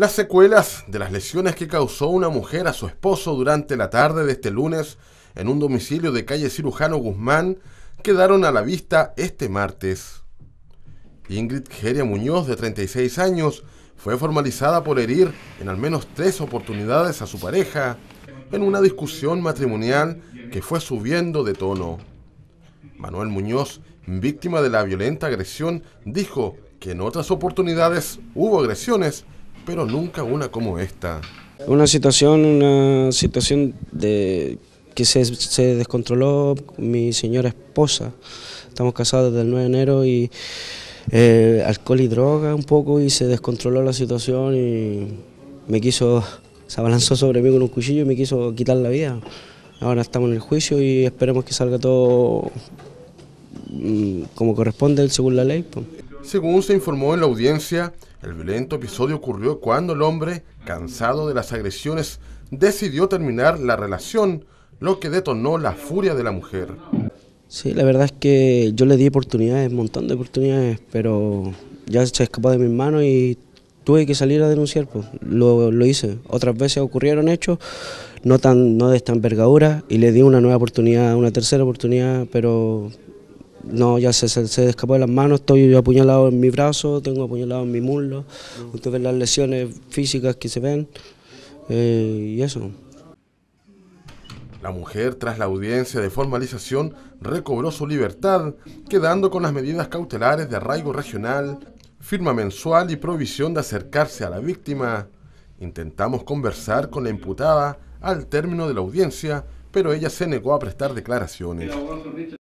Las secuelas de las lesiones que causó una mujer a su esposo durante la tarde de este lunes en un domicilio de calle Cirujano Guzmán quedaron a la vista este martes. Ingrid Geria Muñoz, de 36 años, fue formalizada por herir en al menos tres oportunidades a su pareja en una discusión matrimonial que fue subiendo de tono. Manuel Muñoz, víctima de la violenta agresión, dijo que en otras oportunidades hubo agresiones, pero nunca una como esta. Una situación, una situación de que se, descontroló mi señora esposa. Estamos casados desde el 9 de enero y eh, alcohol y droga un poco y se descontroló la situación y me quiso, se abalanzó sobre mí con un cuchillo y me quiso quitar la vida. Ahora estamos en el juicio y esperemos que salga todo mm, como corresponde según la ley. Según se informó en la audiencia, el violento episodio ocurrió cuando el hombre, cansado de las agresiones, decidió terminar la relación, lo que detonó la furia de la mujer. Sí, la verdad es que yo le di oportunidades, un montón de oportunidades, pero ya se escapó de mis manos y tuve que salir a denunciar, pues lo, hice. Otras veces ocurrieron hechos, no, tan, no de esta envergadura, y le di una nueva oportunidad, una tercera oportunidad, pero no, ya se, se, escapó de las manos, estoy apuñalado en mi brazo, tengo apuñalado en mi muslo. Usted mm. ve las lesiones físicas que se ven eh, y eso. La mujer, tras la audiencia de formalización, recobró su libertad, quedando con las medidas cautelares de arraigo regional, firma mensual y provisión de acercarse a la víctima. Intentamos conversar con la imputada al término de la audiencia, pero ella se negó a prestar declaraciones.